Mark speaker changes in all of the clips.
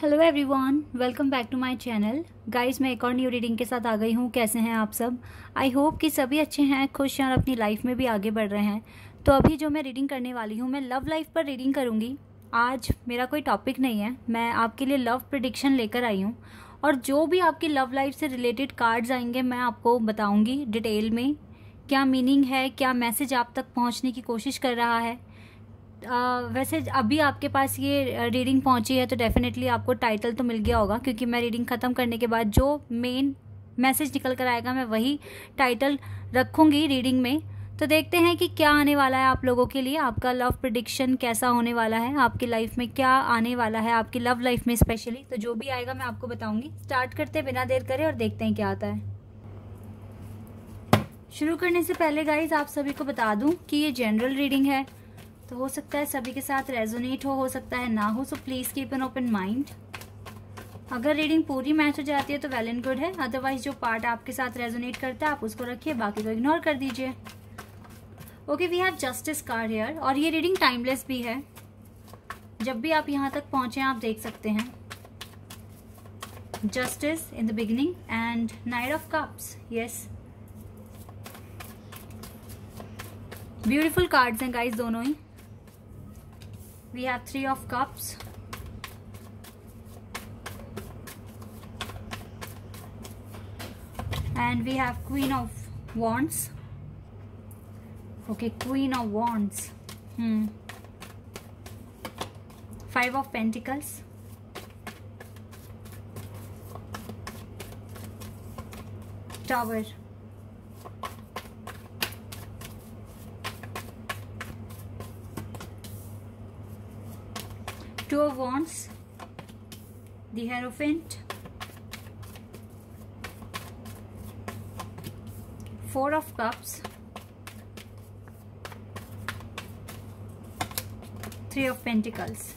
Speaker 1: Hello everyone welcome back to my channel guys मैं एक और न्यू रीडिंग के साथ आ गई हूँ कैसे हैं आप सब आई होप कि सभी अच्छे हैं खुश हैं और अपनी लाइफ में भी आगे बढ़ रहे हैं तो अभी जो मैं रीडिंग करने वाली हूँ मैं लव लाइफ पर रीडिंग करूँगी आज मेरा कोई टॉपिक नहीं है मैं आपके लिए लव प्रडिक्शन लेकर आई हूँ और जो भी आपकी लव लाइफ से रिलेटेड कार्ड्स आएंगे मैं आपको बताऊँगी डिटेल में क्या मीनिंग है क्या मैसेज आप तक पहुँचने की कोशिश कर रहा है आ, वैसे अभी आपके पास ये रीडिंग पहुंची है तो डेफिनेटली आपको टाइटल तो मिल गया होगा क्योंकि मैं रीडिंग ख़त्म करने के बाद जो मेन मैसेज निकल कर आएगा मैं वही टाइटल रखूँगी रीडिंग में तो देखते हैं कि क्या आने वाला है आप लोगों के लिए आपका लव प्रडिक्शन कैसा होने वाला है आपकी लाइफ में क्या आने वाला है आपकी लव लाइफ में स्पेशली तो जो भी आएगा मैं आपको बताऊँगी स्टार्ट करते बिना देर करें और देखते हैं क्या आता है शुरू करने से पहले गाइज आप सभी को बता दूं कि ये जनरल रीडिंग है तो हो सकता है सभी के साथ रेजोनेट हो हो सकता है ना हो so please keep an open mind अगर रीडिंग पूरी मैच हो जाती है तो वेल एंड गुड है अदरवाइज जो पार्ट आपके साथ रेजोनेट करता है आप उसको रखिए बाकी को इग्नोर कर दीजिए okay we have justice card here और ये रीडिंग टाइमलेस भी है जब भी आप यहाँ तक पहुंचे आप देख सकते हैं justice in the beginning and knight of cups yes beautiful cards हैं गाइस दोनों ही we have three of cups and we have queen of wands okay queen of wands hmm five of pentacles tower two of wands the hierophant four of cups three of pentacles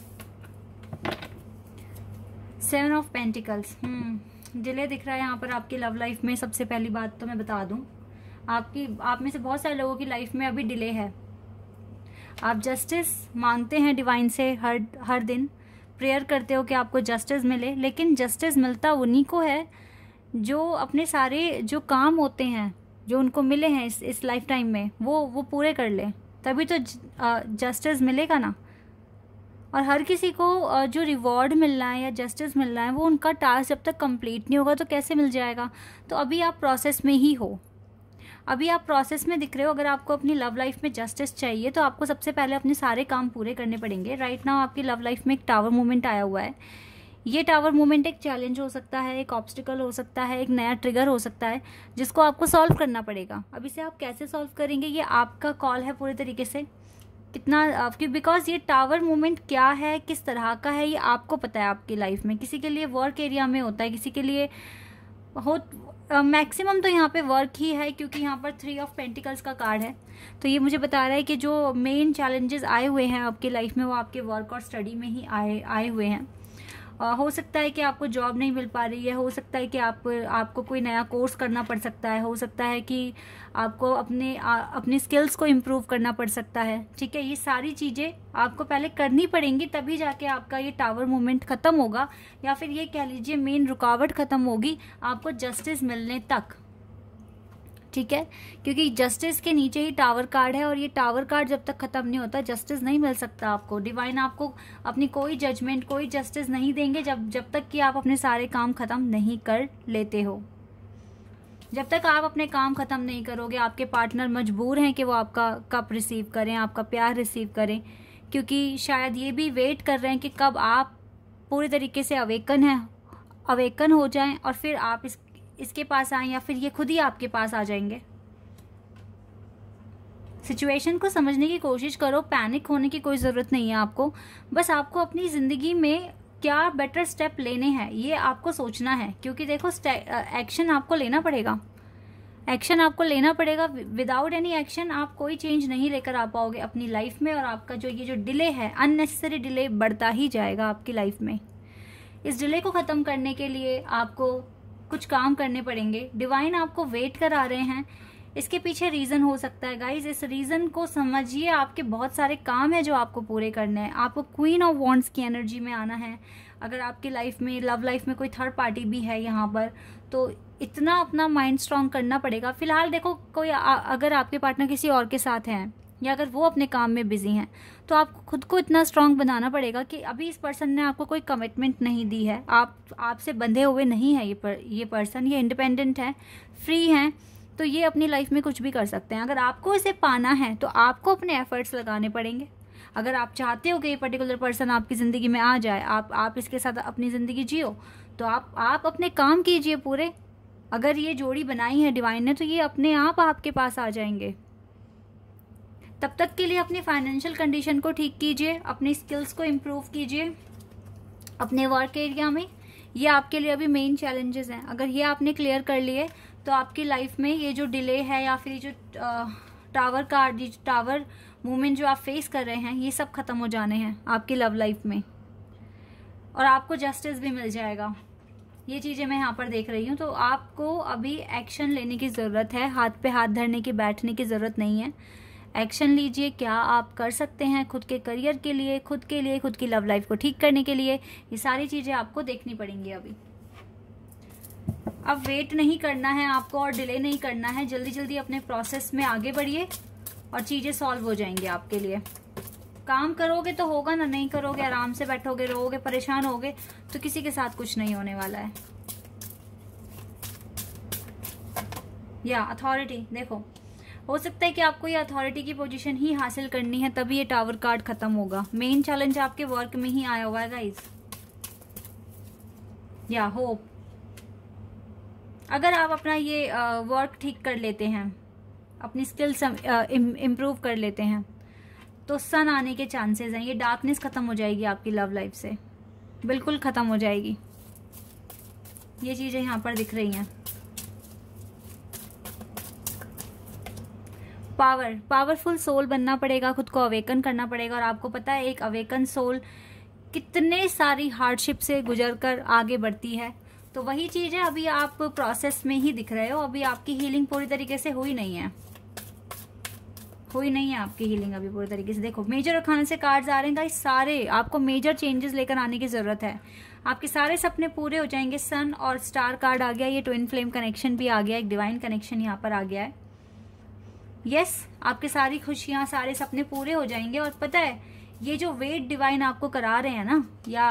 Speaker 1: seven of pentacles delay दिख रहा है यहाँ पर आपकी love life में सबसे पहली बात तो मैं बता दूँ आपकी आप में से बहुत सारे लोगों की लाइफ में अभी डिले है आप जस्टिस मांगते हैं डिवाइन से हर हर दिन प्रेयर करते हो कि आपको जस्टिस मिले लेकिन जस्टिस मिलता उन्हीं को है जो अपने सारे जो काम होते हैं जो उनको मिले हैं इस इस लाइफ टाइम में वो वो पूरे कर लें तभी तो जस्टिस मिलेगा ना और हर किसी को जो रिवॉर्ड मिलना है या जस्टिस मिलना है वो उनका टास्क जब तक कंप्लीट नहीं होगा तो कैसे मिल जाएगा तो अभी आप प्रोसेस में ही हो अभी आप प्रोसेस में दिख रहे हो अगर आपको अपनी लव लाइफ में जस्टिस चाहिए तो आपको सबसे पहले अपने सारे काम पूरे करने पड़ेंगे राइट नाउ आपकी लव लाइफ में एक टावर मूवमेंट आया हुआ है ये टावर मूवमेंट एक चैलेंज हो सकता है एक ऑब्स्टिकल हो सकता है एक नया ट्रिगर हो सकता है जिसको आपको सॉल्व करना पड़ेगा अब इसे आप कैसे सॉल्व करेंगे ये आपका कॉल है पूरे तरीके से कितना आपकी बिकॉज ये टावर मूवमेंट क्या है किस तरह का है ये आपको पता है आपकी लाइफ में किसी के लिए वर्क एरिया में होता है किसी के लिए बहुत मैक्सिमम तो यहाँ पे वर्क ही है क्योंकि यहाँ पर थ्री ऑफ पेंटिकल्स का कार्ड है तो ये मुझे बता रहा है कि जो मेन चैलेंजेस आए हुए हैं आपके लाइफ में वो आपके वर्क और स्टडी में ही आए आए हुए हैं आ, हो सकता है कि आपको जॉब नहीं मिल पा रही है हो सकता है कि आप आपको कोई नया कोर्स करना पड़ सकता है हो सकता है कि आपको अपने आ, अपने स्किल्स को इम्प्रूव करना पड़ सकता है ठीक है ये सारी चीज़ें आपको पहले करनी पड़ेंगी तभी जाके आपका ये टावर मूवमेंट ख़त्म होगा या फिर ये कह लीजिए मेन रुकावट ख़त्म होगी आपको जस्टिस मिलने तक ठीक है क्योंकि जस्टिस के नीचे ही टावर कार्ड है और ये टावर कार्ड जब तक खत्म नहीं होता जस्टिस नहीं मिल सकता आपको डिवाइन आपको अपनी कोई जजमेंट कोई जस्टिस नहीं देंगे जब जब तक कि आप अपने सारे काम खत्म नहीं कर लेते हो जब तक आप अपने काम खत्म नहीं करोगे आपके पार्टनर मजबूर हैं कि वो आपका कप रिसीव करें आपका प्यार रिसीव करें क्योंकि शायद ये भी वेट कर रहे हैं कि कब आप पूरे तरीके से अवेकन है अवेकन हो जाएं और फिर आप इस इसके पास आएँ या फिर ये खुद ही आपके पास आ जाएंगे सिचुएशन को समझने की कोशिश करो पैनिक होने की कोई ज़रूरत नहीं है आपको बस आपको अपनी ज़िंदगी में क्या बेटर स्टेप लेने हैं ये आपको सोचना है क्योंकि देखो एक्शन आपको लेना पड़ेगा एक्शन आपको लेना पड़ेगा विदाउट एनी एक्शन आप कोई चेंज नहीं लेकर आ पाओगे अपनी लाइफ में और आपका जो ये जो डिले है अननेसेसरी डिले बढ़ता ही जाएगा आपकी लाइफ में इस डिले को ख़त्म करने के लिए आपको कुछ काम करने पड़ेंगे डिवाइन आपको वेट करा रहे हैं इसके पीछे रीज़न हो सकता है गाइज इस रीज़न को समझिए आपके बहुत सारे काम है जो आपको पूरे करने हैं आपको क्वीन ऑफ वॉन्ट्स की एनर्जी में आना है अगर आपकी लाइफ में लव लाइफ में कोई थर्ड पार्टी भी है यहाँ पर तो इतना अपना माइंड स्ट्रांग करना पड़ेगा फिलहाल देखो कोई अगर आपके पार्टनर किसी और के साथ हैं या अगर वो अपने काम में बिज़ी हैं तो आपको खुद को इतना स्ट्रांग बनाना पड़ेगा कि अभी इस पर्सन ने आपको कोई कमिटमेंट नहीं दी है आप आपसे बंधे हुए नहीं हैं ये पर ये पर्सन ये इंडिपेंडेंट है फ्री हैं तो ये अपनी लाइफ में कुछ भी कर सकते हैं अगर आपको इसे पाना है तो आपको अपने एफर्ट्स लगाने पड़ेंगे अगर आप चाहते हो कि ये पर्टिकुलर पर्सन आपकी ज़िंदगी में आ जाए आप आप इसके साथ अपनी ज़िंदगी जियो तो आप आप अपने काम कीजिए पूरे अगर ये जोड़ी बनाई है डिवाइन ने तो ये अपने आप आपके पास आ जाएंगे तब तक के लिए अपनी फाइनेंशियल कंडीशन को ठीक कीजिए अपनी स्किल्स को इम्प्रूव कीजिए अपने वर्क एरिया में ये आपके लिए अभी मेन चैलेंजेस हैं अगर ये आपने क्लियर कर लिए तो आपकी लाइफ में ये जो डिले है या फिर जो टावर का टावर मूवमेंट जो आप फेस कर रहे हैं ये सब खत्म हो जाने हैं आपकी लव लाइफ में और आपको जस्टिस भी मिल जाएगा ये चीज़ें मैं यहाँ पर देख रही हूँ तो आपको अभी एक्शन लेने की ज़रूरत है हाथ पे हाथ धरने की बैठने की ज़रूरत नहीं है एक्शन लीजिए क्या आप कर सकते हैं खुद के करियर के लिए खुद के लिए खुद की लव लाइफ को ठीक करने के लिए ये सारी चीज़ें आपको देखनी पड़ेंगी अभी अब वेट नहीं करना है आपको और डिले नहीं करना है जल्दी जल्दी अपने प्रोसेस में आगे बढ़िए और चीज़ें सॉल्व हो जाएंगी आपके लिए काम करोगे तो होगा ना नहीं करोगे आराम से बैठोगे रोगे परेशान होगे तो किसी के साथ कुछ नहीं होने वाला है या अथॉरिटी देखो हो सकता है कि आपको ये अथॉरिटी की पोजीशन ही हासिल करनी है तभी ये टावर कार्ड खत्म होगा मेन चैलेंज आपके वर्क में ही आया हुआ है गाइज या होप अगर आप अपना ये वर्क ठीक कर लेते हैं अपनी स्किल्स इम्प्रूव कर लेते हैं तो सन आने के चांसेस हैं ये डार्कनेस ख़त्म हो जाएगी आपकी लव लाइफ से बिल्कुल ख़त्म हो जाएगी ये चीज़ें यहाँ पर दिख रही हैं पावर पावरफुल सोल बनना पड़ेगा खुद को अवेकन करना पड़ेगा और आपको पता है एक अवेकन सोल कितने सारी हार्डशिप से गुजर कर आगे बढ़ती है तो वही चीज़ है अभी आप प्रोसेस में ही दिख रहे हो अभी आपकी हीलिंग पूरी तरीके से हुई नहीं है हुई नहीं है आपकी हीलिंग अभी पूरी तरीके से देखो मेजर और खाने से कार्ड्स आ रहे हैं गाइस सारे आपको मेजर चेंजेस लेकर आने की ज़रूरत है आपके सारे सपने पूरे हो जाएंगे सन और स्टार कार्ड आ गया ये ट्विन फ्लेम कनेक्शन भी आ गया एक डिवाइन कनेक्शन यहाँ पर आ गया है यस आपके सारी खुशियाँ सारे सपने पूरे हो जाएंगे और पता है ये जो वेट डिवाइन आपको करा रहे हैं ना या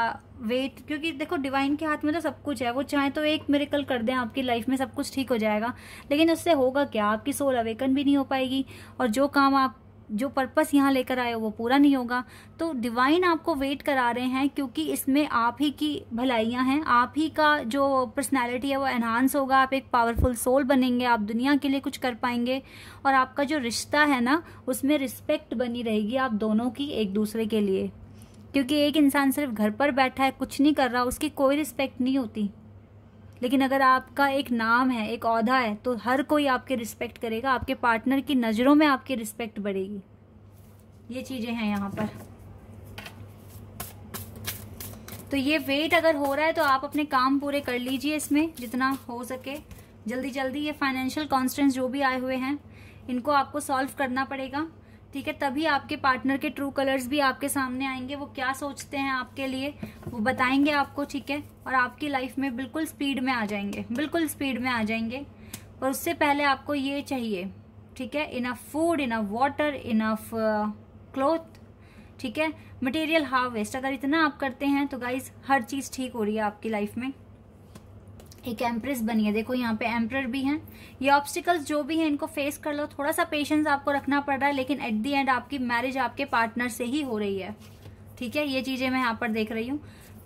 Speaker 1: वेट क्योंकि देखो डिवाइन के हाथ में तो सब कुछ है वो चाहे तो एक मेरिकल कर दें आपकी लाइफ में सब कुछ ठीक हो जाएगा लेकिन उससे होगा क्या आपकी सोल अवेकन भी नहीं हो पाएगी और जो काम आप जो पर्पस यहाँ लेकर आए हो वो पूरा नहीं होगा तो डिवाइन आपको वेट करा रहे हैं क्योंकि इसमें आप ही की भलाइयाँ हैं आप ही का जो पर्सनैलिटी है वो एनहांस होगा आप एक पावरफुल सोल बनेंगे आप दुनिया के लिए कुछ कर पाएंगे और आपका जो रिश्ता है ना उसमें रिस्पेक्ट बनी रहेगी आप दोनों की एक दूसरे के लिए क्योंकि एक इंसान सिर्फ घर पर बैठा है कुछ नहीं कर रहा उसकी कोई रिस्पेक्ट नहीं होती लेकिन अगर आपका एक नाम है एक औहदा है तो हर कोई आपके रिस्पेक्ट करेगा आपके पार्टनर की नज़रों में आपकी रिस्पेक्ट बढ़ेगी ये चीज़ें हैं यहाँ पर तो ये वेट अगर हो रहा है तो आप अपने काम पूरे कर लीजिए इसमें जितना हो सके जल्दी जल्दी ये फाइनेंशियल कॉन्स्टेंट जो भी आए हुए हैं इनको आपको सॉल्व करना पड़ेगा ठीक है तभी आपके पार्टनर के ट्रू कलर्स भी आपके सामने आएंगे वो क्या सोचते हैं आपके लिए वो बताएंगे आपको ठीक है और आपकी लाइफ में बिल्कुल स्पीड में आ जाएंगे बिल्कुल स्पीड में आ जाएंगे और उससे पहले आपको ये चाहिए ठीक है enough food enough water enough cloth ठीक है मटेरियल हार्वेस्ट अगर इतना आप करते हैं तो गाइज हर चीज़ ठीक हो रही है आपकी लाइफ में एक एम्प्रेस बनी है देखो यहाँ पे एम्प्रर भी हैं ये ऑब्स्टिकल्स जो भी हैं इनको फेस कर लो थोड़ा सा पेशेंस आपको रखना पड़ रहा है लेकिन एट दी एंड आपकी मैरिज आपके पार्टनर से ही हो रही है ठीक है ये चीज़ें मैं यहाँ पर देख रही हूँ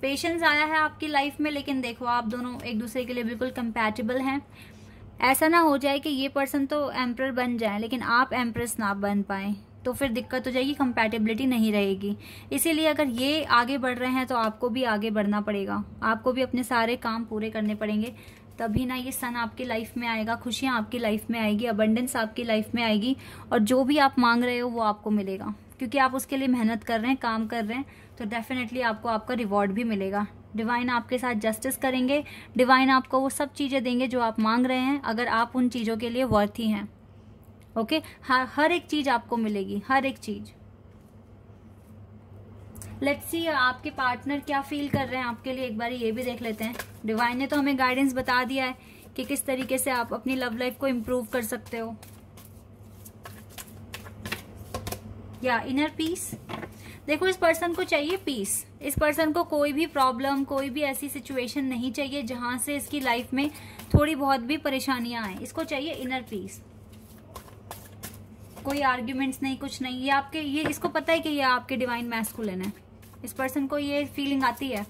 Speaker 1: पेशेंस आया है आपकी लाइफ में लेकिन देखो आप दोनों एक दूसरे के लिए बिल्कुल कंपेटेबल हैं ऐसा ना हो जाए कि ये पर्सन तो एम्प्रर बन जाए लेकिन आप एम्प्रेस ना बन पाए तो फिर दिक्कत हो जाएगी कंपैटिबिलिटी नहीं रहेगी इसीलिए अगर ये आगे बढ़ रहे हैं तो आपको भी आगे बढ़ना पड़ेगा आपको भी अपने सारे काम पूरे करने पड़ेंगे तभी ना ये सन आपकी लाइफ में आएगा खुशियाँ आपकी लाइफ में आएगी अबंडेंस आपकी लाइफ में आएगी और जो भी आप मांग रहे हो वो आपको मिलेगा क्योंकि आप उसके लिए मेहनत कर रहे हैं काम कर रहे हैं तो डेफिनेटली आपको आपका रिवॉर्ड भी मिलेगा डिवाइन आपके साथ जस्टिस करेंगे डिवाइन आपको वो सब चीज़ें देंगे जो आप मांग रहे हैं अगर आप उन चीज़ों के लिए वर्थी हैं ओके हर एक चीज आपको मिलेगी हर एक चीज लेट्स सी आपके पार्टनर क्या फील कर रहे हैं आपके लिए एक बार ये भी देख लेते हैं डिवाइन ने तो हमें गाइडेंस बता दिया है कि किस तरीके से आप अपनी लव लाइफ को इम्प्रूव कर सकते हो या इनर पीस देखो इस पर्सन को चाहिए पीस इस पर्सन को कोई भी प्रॉब्लम कोई भी ऐसी सिचुएशन नहीं चाहिए जहां से इसकी लाइफ में थोड़ी बहुत भी परेशानियां आए इसको चाहिए इनर पीस कोई आर्ग्यूमेंट्स नहीं कुछ नहीं ये आपके ये इसको पता है कि ये आपके डिवाइन मैस्कुलिन है इस पर्सन को ये फीलिंग आती है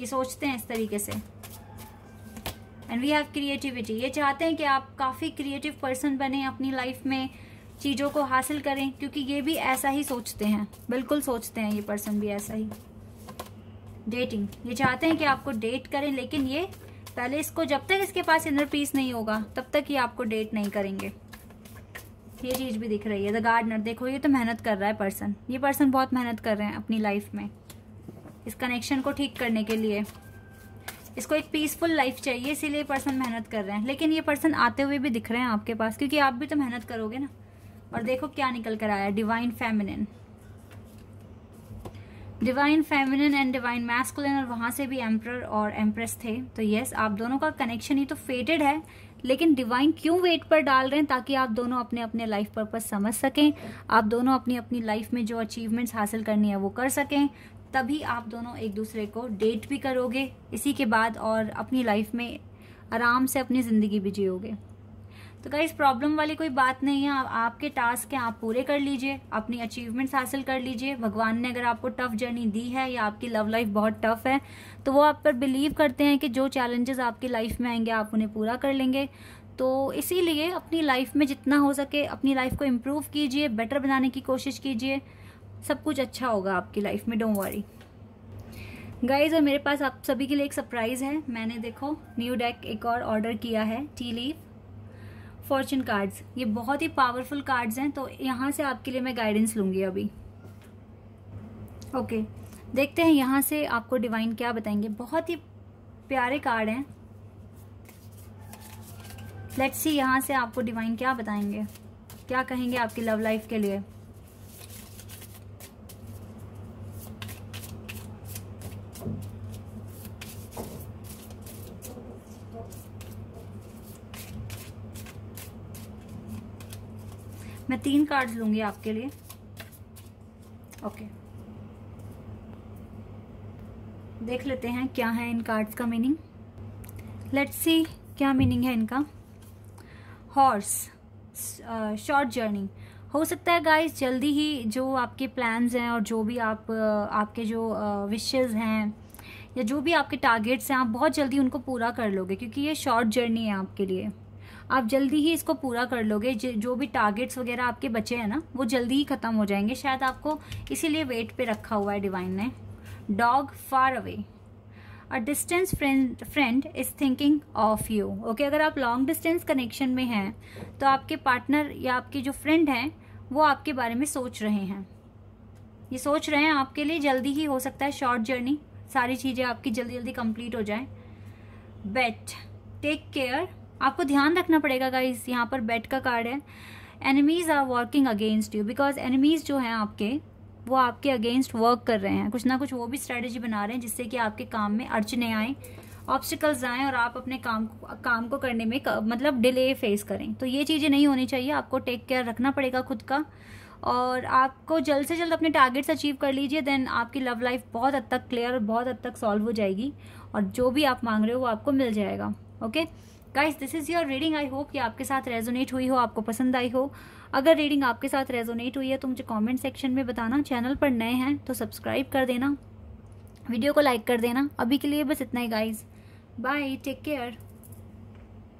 Speaker 1: ये सोचते हैं इस तरीके से एंड वी हैव क्रिएटिविटी ये चाहते हैं कि आप काफ़ी क्रिएटिव पर्सन बने अपनी लाइफ में चीज़ों को हासिल करें क्योंकि ये भी ऐसा ही सोचते हैं बिल्कुल सोचते हैं ये पर्सन भी ऐसा ही डेटिंग ये चाहते हैं कि आपको डेट करें लेकिन ये पहले इसको जब तक इसके पास इनर पीस नहीं होगा तब तक ये आपको डेट नहीं करेंगे ये चीज़ भी दिख रही है द गार्डनर देखो ये तो मेहनत कर रहा है पर्सन ये पर्सन बहुत मेहनत कर रहे हैं अपनी लाइफ में इस कनेक्शन को ठीक करने के लिए इसको एक पीसफुल लाइफ चाहिए इसीलिए पर्सन मेहनत कर रहे हैं लेकिन ये पर्सन आते हुए भी दिख रहे हैं आपके पास क्योंकि आप भी तो मेहनत करोगे ना और देखो क्या निकल कर आया divine feminine divine feminine and divine masculine और वहां से भी एम्प्रर और एम्प्रेस थे तो यस आप दोनों का कनेक्शन ही तो फेटेड है लेकिन डिवाइन क्यों वेट पर डाल रहे हैं ताकि आप दोनों अपने अपने लाइफ पर्पज समझ सकें आप दोनों अपनी अपनी लाइफ में जो अचीवमेंट्स हासिल करनी है वो कर सकें तभी आप दोनों एक दूसरे को डेट भी करोगे इसी के बाद और अपनी लाइफ में आराम से अपनी ज़िंदगी भी जियोगे तो गाइज प्रॉब्लम वाली कोई बात नहीं है आपके टास्क हैं आप पूरे कर लीजिए अपनी अचीवमेंट्स हासिल कर लीजिए भगवान ने अगर आपको टफ जर्नी दी है या आपकी लव लाइफ बहुत टफ है तो वो आप पर बिलीव करते हैं कि जो चैलेंजेस आपकी लाइफ में आएंगे आप उन्हें पूरा कर लेंगे तो इसीलिए अपनी लाइफ में जितना हो सके अपनी लाइफ को इम्प्रूव कीजिए बेटर बनाने की कोशिश कीजिए सब कुछ अच्छा होगा आपकी लाइफ में डोंट वरी गाइज और मेरे पास आप सभी के लिए एक सरप्राइज़ है मैंने देखो न्यू डेक एक और ऑर्डर किया है टी लीफ फॉर्चून कार्ड्स ये बहुत ही पावरफुल कार्ड्स हैं तो यहाँ से आपके लिए मैं गाइडेंस लूँगी अभी ओके okay, देखते हैं यहाँ से आपको डिवाइन क्या बताएंगे बहुत ही प्यारे कार्ड हैं लेट्स सी यहाँ से आपको डिवाइन क्या बताएंगे क्या कहेंगे आपकी लव लाइफ के लिए मैं तीन कार्ड्स लूंगी आपके लिए ओके देख लेते हैं क्या है इन कार्ड्स का मीनिंग लेट्स सी क्या मीनिंग है इनका हॉर्स शॉर्ट जर्नी हो सकता है गाइस जल्दी ही जो आपके प्लान्स हैं और जो भी आप uh, आपके जो विशेज़ uh, हैं या जो भी आपके टारगेट्स हैं आप बहुत जल्दी उनको पूरा कर लोगे क्योंकि ये शॉर्ट जर्नी है आपके लिए आप जल्दी ही इसको पूरा कर लोगे जो भी टारगेट्स वगैरह आपके बचे हैं ना वो जल्दी ही ख़त्म हो जाएंगे शायद आपको इसीलिए वेट पे रखा हुआ है डिवाइन ने डॉग far away a distance friend friend is thinking of you okay अगर आप लॉन्ग डिस्टेंस कनेक्शन में हैं तो आपके पार्टनर या आपके जो फ्रेंड हैं वो आपके बारे में सोच रहे हैं ये सोच रहे हैं आपके लिए जल्दी ही हो सकता है शॉर्ट जर्नी सारी चीज़ें आपकी जल्दी जल्दी कंप्लीट हो जाए बेट टेक केयर आपको ध्यान रखना पड़ेगा गाइज यहाँ पर बेट का कार्ड है enemies are working against you because enemies जो हैं आपके वो आपके अगेंस्ट वर्क कर रहे हैं कुछ ना कुछ वो भी स्ट्रैटेजी बना रहे हैं जिससे कि आपके काम में अड़चने आए ऑब्स्टिकल्स आएँ और आप अपने काम को काम को करने में मतलब डिले फेस करें तो ये चीज़ें नहीं होनी चाहिए आपको टेक केयर रखना पड़ेगा खुद का और आपको जल्द से जल्द अपने टारगेट्स अचीव कर लीजिए देन आपकी लव लाइफ बहुत हद तक क्लियर और बहुत हद तक सॉल्व हो जाएगी और जो भी आप मांग रहे हो वो आपको मिल जाएगा okay okay? Guys this is your reading I hope कि आपके साथ रेजोनेट हुई हो आपको पसंद आई हो अगर रीडिंग आपके साथ रेजोनेट हुई है तो मुझे कमेंट सेक्शन में बताना चैनल पर नए हैं तो सब्सक्राइब कर देना वीडियो को लाइक कर देना अभी के लिए बस इतना ही गाइज बाय टेक केयर